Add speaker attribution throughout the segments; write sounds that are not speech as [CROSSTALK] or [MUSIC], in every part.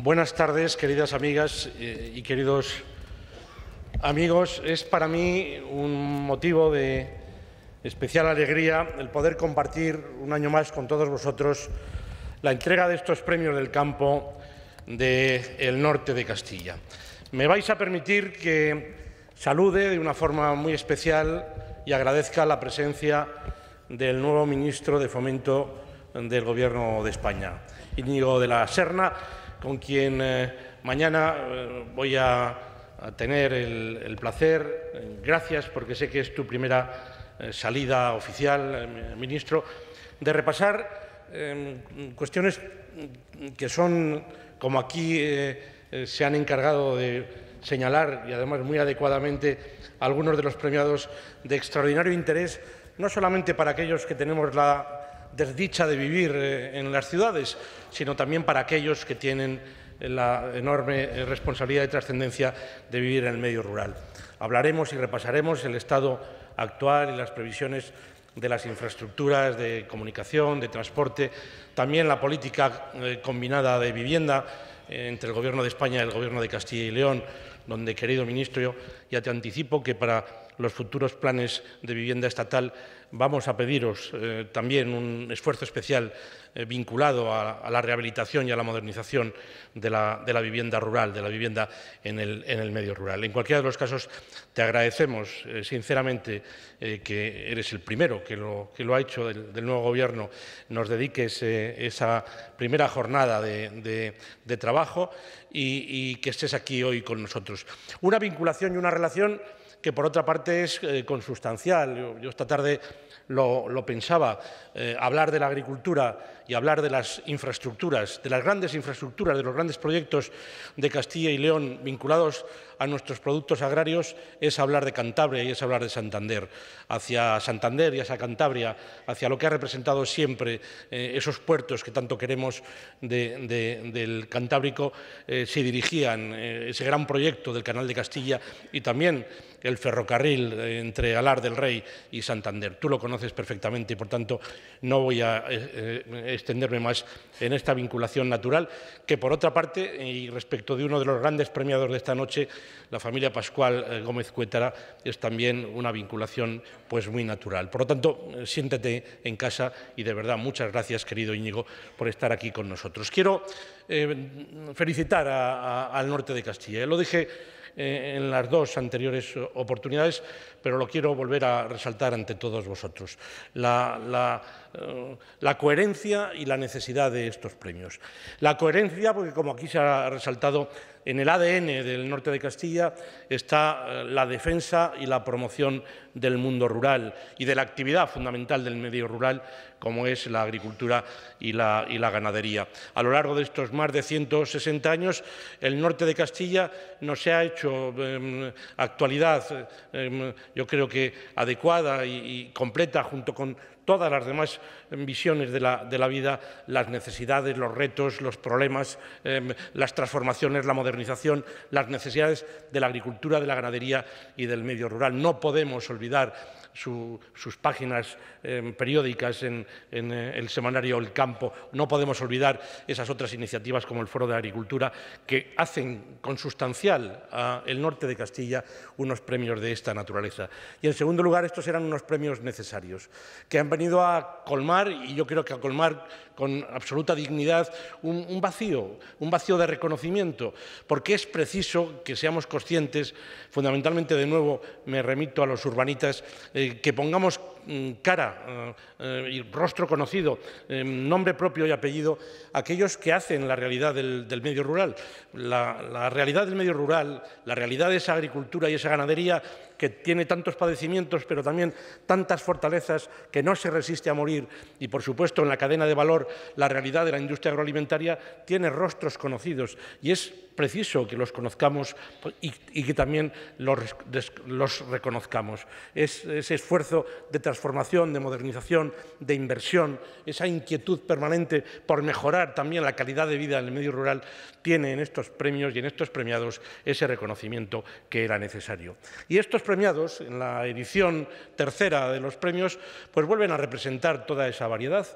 Speaker 1: Buenas tardes, queridas amigas eh, y queridos amigos. Es para mí un motivo de especial alegría el poder compartir un año más con todos vosotros la entrega de estos premios del campo del norte de Castilla. Me vais a permitir que salude de una forma muy especial y agradezca la presencia del nuevo ministro de Fomento del Gobierno de España, Íñigo de la Serna, con quien eh, mañana eh, voy a, tener el, placer. Gracias, porque sé que es tu primera eh, salida oficial, ministro, de repasar em, cuestiones que son, como aquí se han encargado de señalar, y además muy adecuadamente, algunos de los premiados de extraordinario interés, no solamente para aquellos que tenemos la desdicha de vivir eh, en las ciudades, sino también para aquellos que tienen la enorme eh, responsabilidad y trascendencia de vivir en el medio rural. Hablaremos y repasaremos el estado actual y las previsiones de las infraestructuras de comunicación, de transporte, también la política eh, combinada de vivienda entre el Gobierno de España y el Gobierno de Castilla y León, donde, querido ministro, ya te anticipo que para los futuros planes de vivienda estatal, vamos a pediros eh, también un esfuerzo especial eh, vinculado a, la rehabilitación y a la modernización de la, vivienda rural, de la vivienda en el, medio rural. En cualquiera de los casos, te agradecemos eh, sinceramente que eres el primero que lo, ha hecho del, nuevo Gobierno, nos dediques esa primera jornada de, trabajo y que estés aquí hoy con nosotros. Una vinculación y una relación que por otra parte es eh, consustancial. Yo, esta tarde lo, pensaba, eh, hablar de la agricultura y hablar de las infraestructuras, de las grandes infraestructuras, de los grandes proyectos de Castilla y León vinculados a nuestros productos agrarios, es hablar de Cantabria y es hablar de Santander. Hacia Santander y hacia Cantabria, hacia lo que ha representado siempre eh, esos puertos que tanto queremos del Cantábrico, eh, se dirigían eh, ese gran proyecto del Canal de Castilla y también el ferrocarril entre Alar del Rey y Santander. Tú lo conoces perfectamente y, por tanto, no voy a extenderme más en esta vinculación natural, que por otra parte, y respecto de uno de los grandes premiados de esta noche, la familia Pascual eh, Gómez Cuétara, es también una vinculación pues, muy natural. Por lo tanto, eh, siéntate en casa y de verdad muchas gracias, querido Íñigo, por estar aquí con nosotros. Quiero eh, felicitar al norte de Castilla. Lo dije en las dos anteriores oportunidades, pero lo quiero volver a resaltar ante todos vosotros. la eh, la coherencia y la necesidad de estos premios. La coherencia, porque como aquí se ha resaltado, en el ADN del norte de Castilla está eh, la defensa y la promoción del mundo rural y de la actividad fundamental del medio rural, como es la agricultura y la, ganadería. A lo largo de estos más de 160 años, el norte de Castilla no se ha hecho em, actualidad, em, yo creo que adecuada y completa, junto con todas as demais visiones de la, vida las necesidades, los retos, los problemas, em, las transformaciones, la modernización, las necesidades de la agricultura, de la ganadería y del medio rural. No podemos olvidar sus páginas em, periódicas en, eh, el semanario El Campo. No podemos olvidar esas otras iniciativas como el Foro de Agricultura que hacen consustancial a el norte de Castilla unos premios de esta naturaleza. Y en segundo lugar, estos eran unos premios necesarios que han venido a colmar y yo creo que a colmar con absoluta dignidad, un, vacío, un vacío de reconocimiento, porque es preciso que seamos conscientes, fundamentalmente de nuevo me remito a los urbanitas, eh, que pongamos Mm, cara eh, eh, y rostro conocido, eh, nombre propio y apellido, aquellos que hacen la realidad del, medio rural. la, realidad del medio rural, la realidad de esa agricultura y esa ganadería que tiene tantos padecimientos, pero también tantas fortalezas que no se resiste a morir. Y, por supuesto, en la cadena de valor, la realidad de la industria agroalimentaria tiene rostros conocidos y es preciso que los conozcamos pues, y, que también los, reconozcamos. ese esfuerzo de transformación, de modernización, de inversión, esa inquietud permanente por mejorar también la calidad de vida en el medio rural, tiene en estos premios y en estos premiados ese reconocimiento que era necesario. Y estos premiados, en la edición tercera de los premios, pues vuelven a representar toda esa variedad.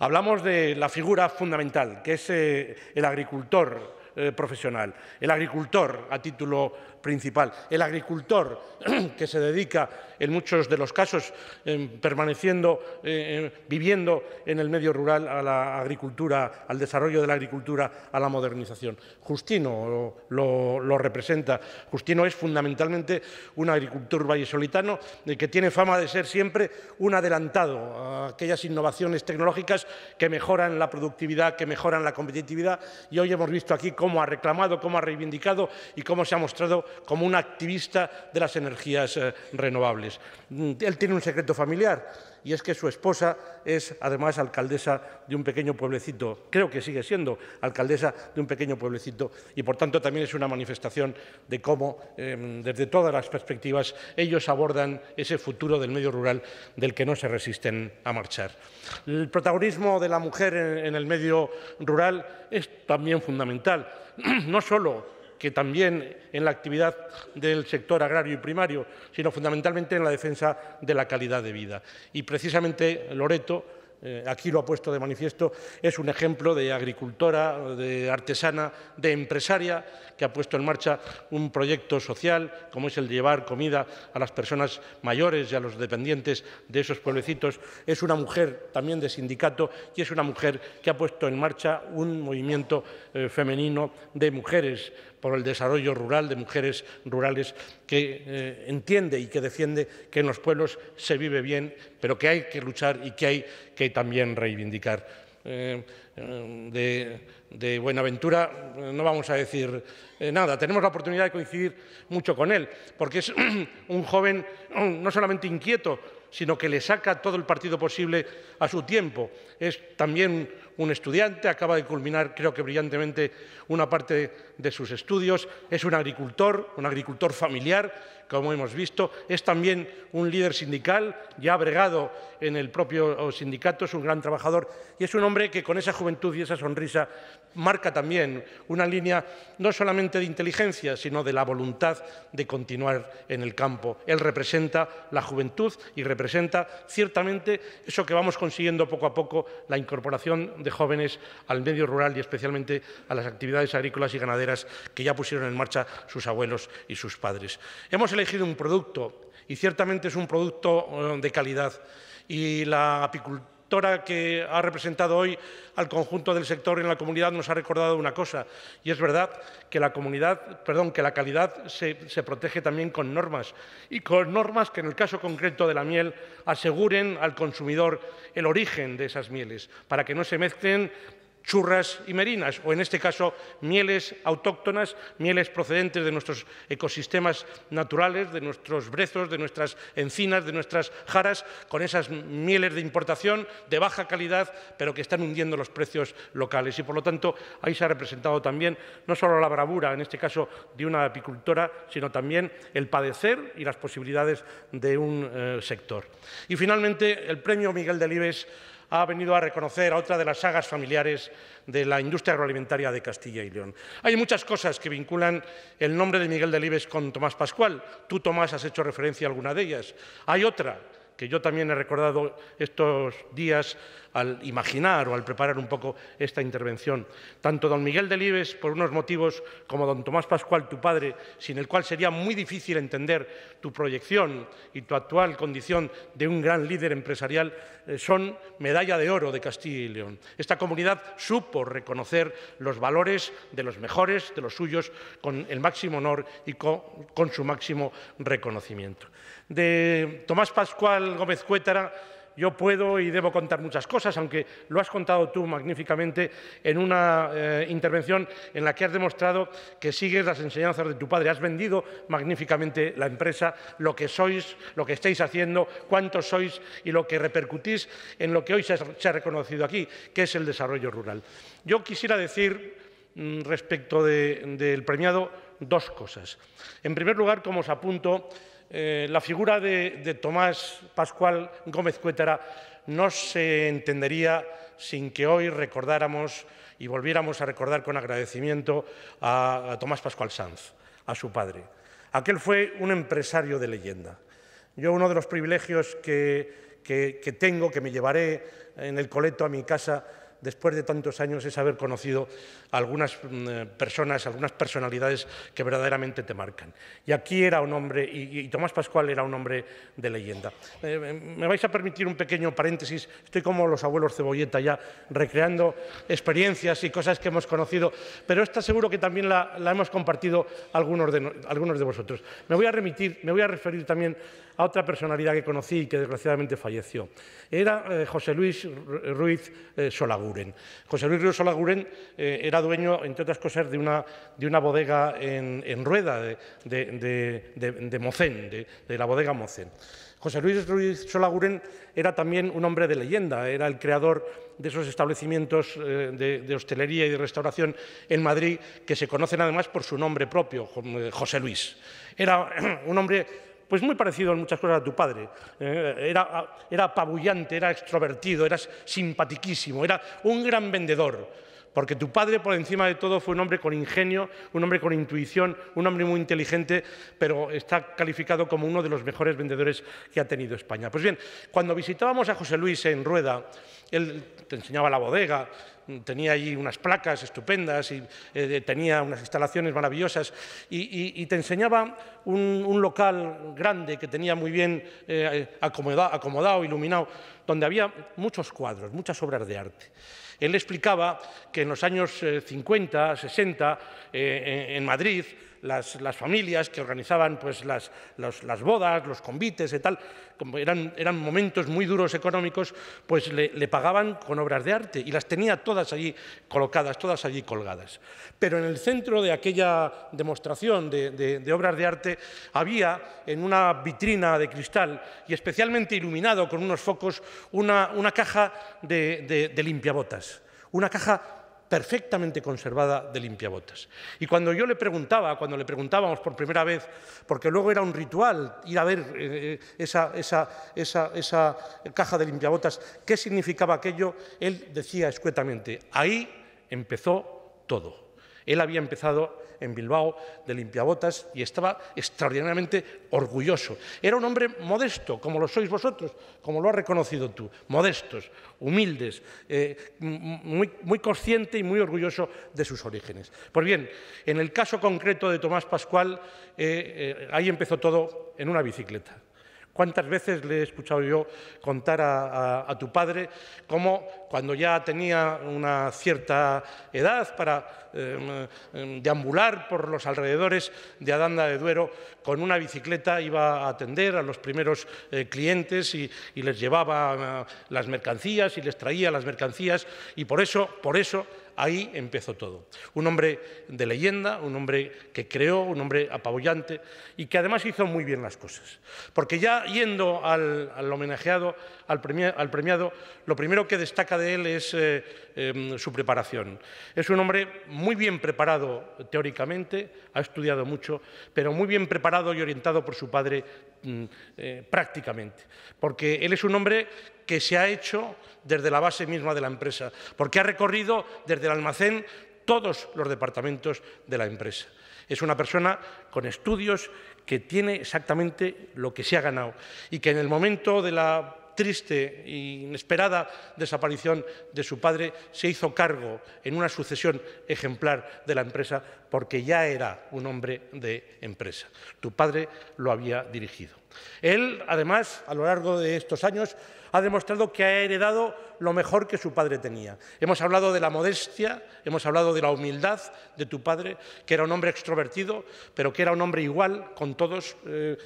Speaker 1: Hablamos de la figura fundamental, que es eh, el agricultor, eh, profesional. El agricultor, a título principal. El agricultor [CLEARS THROAT] que se dedica, en muchos de los casos, em, permaneciendo, eh, em, viviendo en el medio rural a la agricultura, al desarrollo de la agricultura, a la modernización. Justino lo, lo representa. Justino es fundamentalmente un agricultor vallesolitano eh, que tiene fama de ser siempre un adelantado a aquellas innovaciones tecnológicas que mejoran la productividad, que mejoran la competitividad y hoy hemos visto aquí cómo ha reclamado, cómo ha reivindicado y cómo se ha mostrado como un activista de las energías eh, renovables. Mm, él tiene un secreto familiar y es que su esposa es además alcaldesa de un pequeño pueblecito, creo que sigue siendo alcaldesa de un pequeño pueblecito y por tanto también es una manifestación de cómo em, desde todas las perspectivas ellos abordan ese futuro del medio rural del que no se resisten a marchar. El protagonismo de la mujer en el medio rural es también fundamental, [CLEARS THROAT] no solo que también en la actividad del sector agrario y primario, sino fundamentalmente en la defensa de la calidad de vida. Y precisamente Loreto, eh, aquí lo ha puesto de manifiesto, es un ejemplo de agricultora, de artesana, de empresaria que ha puesto en marcha un proyecto social como es el llevar comida a las personas mayores y a los dependientes de esos pueblecitos. Es una mujer también de sindicato y es una mujer que ha puesto en marcha un movimiento eh, femenino de mujeres por el desarrollo rural, de mujeres rurales, que eh, entiende y que defiende que en los pueblos se vive bien, pero que hay que luchar y que hay que también reivindicar. Eh, eh, de, de, Buenaventura no vamos a decir nada. Tenemos la oportunidad de coincidir mucho con él, porque es [CLEARS THROAT] un joven no solamente inquieto, sino que le saca todo el partido posible a su tiempo. Es también un estudiante, acaba de culminar, creo que brillantemente, una parte de sus estudios, es un agricultor, un agricultor familiar, como hemos visto, es también un líder sindical, ya bregado en el propio sindicato, es un gran trabajador y es un hombre que con esa juventud y esa sonrisa marca también una línea no solamente de inteligencia, sino de la voluntad de continuar en el campo. Él representa la juventud y representa ciertamente eso que vamos consiguiendo poco a poco, la incorporación de de jóvenes al medio rural y especialmente a las actividades agrícolas y ganaderas que ya pusieron en marcha sus abuelos y sus padres. Hemos elegido un producto y ciertamente es un producto eh, de calidad y la apicultura doctora que ha representado hoy al conjunto del sector en la comunidad nos ha recordado una cosa, y es verdad que la comunidad, perdón, que la calidad se, se protege también con normas, y con normas que en el caso concreto de la miel aseguren al consumidor el origen de esas mieles, para que no se mezclen churras y merinas, o en este caso mieles autóctonas, mieles procedentes de nuestros ecosistemas naturales, de nuestros brezos, de nuestras encinas, de nuestras jaras, con esas mieles de importación de baja calidad, pero que están hundiendo los precios locales. Y por lo tanto, ahí se ha representado también no solo la bravura, en este caso, de una apicultora, sino también el padecer y las posibilidades de un eh, sector. Y finalmente, el premio Miguel Delibes ha venido a reconocer a otra de las sagas familiares de la industria agroalimentaria de Castilla y León. Hay muchas cosas que vinculan el nombre de Miguel Delibes con Tomás Pascual. Tú, Tomás, has hecho referencia a alguna de ellas. Hay otra que yo también he recordado estos días al imaginar o al preparar un poco esta intervención. Tanto don Miguel Delibes, por unos motivos, como don Tomás Pascual, tu padre, sin el cual sería muy difícil entender tu proyección y tu actual condición de un gran líder empresarial, eh, son medalla de oro de Castilla y León. Esta comunidad supo reconocer los valores de los mejores, de los suyos, con el máximo honor y con, su máximo reconocimiento. De Tomás Pascual Gómez Cuétara, yo puedo y debo contar muchas cosas, aunque lo has contado tú magníficamente en una eh, intervención en la que has demostrado que sigues las enseñanzas de tu padre. Has vendido magníficamente la empresa, lo que sois, lo que estáis haciendo, cuántos sois y lo que repercutís en lo que hoy se ha, reconocido aquí, que es el desarrollo rural. Yo quisiera decir mm, respecto del premiado dos cosas. En primer lugar, como os apunto, eh, la figura de, Tomás Pascual Gómez Cuétara no se entendería sin que hoy recordáramos y volviéramos a recordar con agradecimiento a, Tomás Pascual Sanz, a su padre. Aquel fue un empresario de leyenda. Yo uno de los privilegios que, que tengo, que me llevaré en el coleto a mi casa, después de tantos años es haber conocido algunas mm, eh, personas, algunas personalidades que verdaderamente te marcan. Y aquí era un hombre, y, Tomás Pascual era un hombre de leyenda. Eh, eh, me vais a permitir un pequeño paréntesis, estoy como los abuelos cebolleta ya recreando experiencias y cosas que hemos conocido, pero esta seguro que también la, hemos compartido algunos de, vosotros. Me voy a remitir, me voy a referir también a otra personalidad que conocí y que desgraciadamente falleció. Era José Luis Ruiz eh, José Luis Ríos Solaguren eh, era dueño, entre otras cosas, de una, de una bodega en, Rueda, de, Mocén, de la bodega Mocén. José Luis Ruiz Solaguren era también un hombre de leyenda, era el creador de esos establecimientos eh, de, de, hostelería y de restauración en Madrid que se conocen además por su nombre propio, José Luis. Era [CLEARS THROAT] un hombre pues muy parecido en muchas cosas a tu padre. Eh, era, apabullante, era extrovertido, era simpatiquísimo, era un gran vendedor. Porque tu padre, por encima de todo, fue un hombre con ingenio, un hombre con intuición, un hombre muy inteligente, pero está calificado como uno de los mejores vendedores que ha tenido España. Pues bien, cuando visitábamos a José Luis en Rueda, él te enseñaba la bodega, tenía allí unas placas estupendas y eh, tenía unas instalaciones maravillosas y, te enseñaba un, local grande que tenía muy bien eh, acomodado, iluminado, donde había muchos cuadros, muchas obras de arte. Él explicaba que en los años 50, eh, 60, eh, en Madrid, las, familias que organizaban pues, las, bodas, los convites y tal, como eran, momentos muy duros económicos, pues le, pagaban con obras de arte y las tenía todas allí colocadas, todas allí colgadas. Pero en el centro de aquella demostración de, obras de arte había en una vitrina de cristal y especialmente iluminado con unos focos una, caja de, de limpiabotas, una caja perfectamente conservada de limpiabotas. Y cuando yo le preguntaba, cuando le preguntábamos por primera vez, porque luego era un ritual ir a ver eh, eh, esa, esa caja de limpiabotas, qué significaba aquello, él decía escuetamente, ahí empezó todo. Él había empezado en Bilbao de limpiabotas y estaba extraordinariamente orgulloso. Era un hombre modesto, como lo sois vosotros, como lo has reconocido tú, modestos, humildes, eh, muy, muy consciente y muy orgulloso de sus orígenes. Pues bien, en el caso concreto de Tomás Pascual, eh, eh, ahí empezó todo en una bicicleta. ¿Cuántas veces le he escuchado yo contar a tu padre cómo cuando ya tenía una cierta edad para eh, em, deambular por los alrededores de Adanda de Duero, con una bicicleta iba a atender a los primeros eh, clientes y, les llevaba eh, las mercancías y les traía las mercancías y por eso, por eso ahí empezó todo. Un hombre de leyenda, un hombre que creó, un hombre apabullante y que además hizo muy bien las cosas. Porque ya yendo al, homenajeado, al, al premiado, lo primero que destaca de él es eh, em, su preparación. Es un hombre muy bien preparado teóricamente, ha estudiado mucho, pero muy bien preparado y orientado por su padre mm, eh, prácticamente, porque él es un hombre que se ha hecho desde la base misma de la empresa, porque ha recorrido desde el almacén todos los departamentos de la empresa. Es una persona con estudios que tiene exactamente lo que se ha ganado y que en el momento de la triste e inesperada desaparición de su padre, se hizo cargo en una sucesión ejemplar de la empresa porque ya era un hombre de empresa. Tu padre lo había dirigido. Él, además, a lo largo de estos años, ha demostrado que ha heredado lo mejor que su padre tenía. Hemos hablado de la modestia, hemos hablado de la humildad de tu padre, que era un hombre extrovertido, pero que era un hombre igual con todos, eh,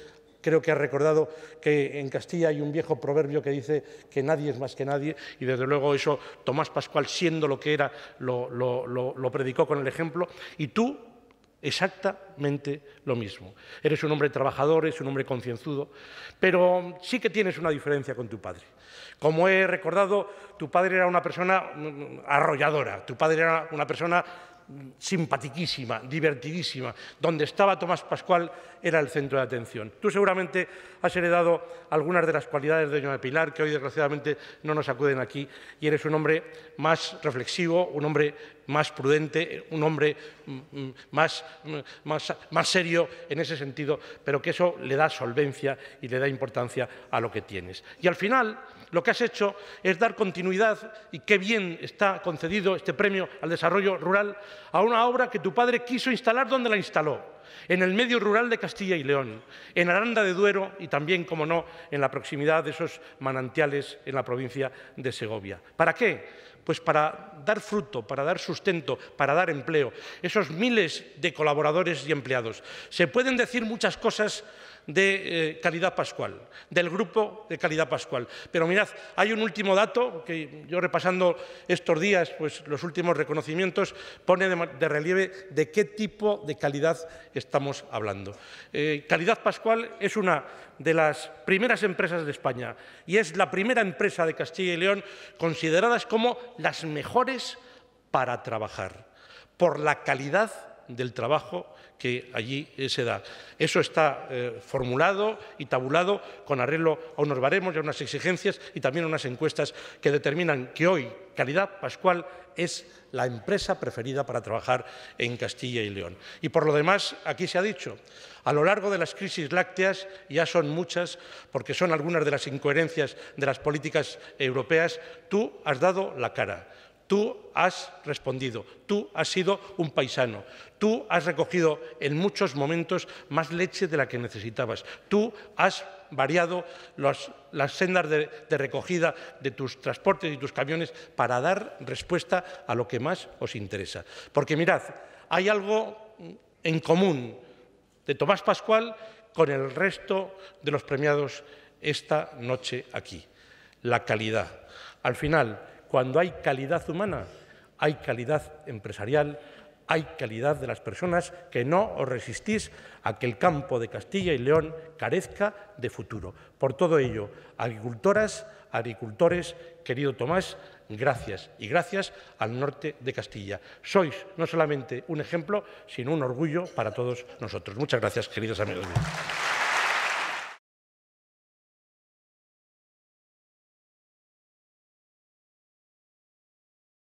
Speaker 1: Creo que ha recordado que en Castilla hay un viejo proverbio que dice que nadie es más que nadie y desde luego eso Tomás Pascual, siendo lo que era, lo, predicó con el ejemplo. Y tú, exactamente lo mismo. Eres un hombre trabajador, eres un hombre concienzudo, pero sí que tienes una diferencia con tu padre. Como he recordado, tu padre era una persona arrolladora, tu padre era una persona simpatiquísima, divertidísima. Donde estaba Tomás Pascual era el centro de atención. Tú seguramente has heredado algunas de las cualidades de Doña Pilar, que hoy desgraciadamente no nos acuden aquí, y eres un hombre más reflexivo, un hombre más prudente, un hombre mm, mm, más, mm, más, más serio en ese sentido, pero que eso le da solvencia y le da importancia a lo que tienes. Y al final lo que has hecho es dar continuidad, y qué bien está concedido este premio al desarrollo rural, a una obra que tu padre quiso instalar donde la instaló, en el medio rural de Castilla y León, en Aranda de Duero y también, como no, en la proximidad de esos manantiales en la provincia de Segovia. ¿Para qué? Pues para dar fruto, para dar sustento, para dar empleo. Esos miles de colaboradores y empleados. Se pueden decir muchas cosas de eh, Calidad Pascual, del grupo de Calidad Pascual. Pero mirad, hay un último dato que yo repasando estos días, pues los últimos reconocimientos, pone de, relieve de qué tipo de calidad estamos hablando. Eh, calidad Pascual es una de las primeras empresas de España y es la primera empresa de Castilla y León consideradas como las mejores para trabajar, por la calidad del trabajo que allí eh, se da. Eso está eh, formulado y tabulado con arreglo a unos baremos y a unas exigencias y también a unas encuestas que determinan que hoy Calidad Pascual es la empresa preferida para trabajar en Castilla y León. Y por lo demás, aquí se ha dicho, a lo largo de las crisis lácteas, ya son muchas, porque son algunas de las incoherencias de las políticas europeas, tú has dado la cara. Tú has respondido, tú has sido un paisano, tú has recogido en muchos momentos más leche de la que necesitabas, tú has variado las sendas de, de, recogida de tus transportes y tus camiones para dar respuesta a lo que más os interesa. Porque mirad, hay algo en común de Tomás Pascual con el resto de los premiados esta noche aquí, la calidad. Al final, cuando hay calidad humana, hay calidad empresarial, hay calidad de las personas que no os resistís a que el campo de Castilla y León carezca de futuro. Por todo ello, agricultoras, agricultores, querido Tomás, gracias y gracias al norte de Castilla. Sois no solamente un ejemplo, sino un orgullo para todos nosotros. Muchas gracias, queridos amigos.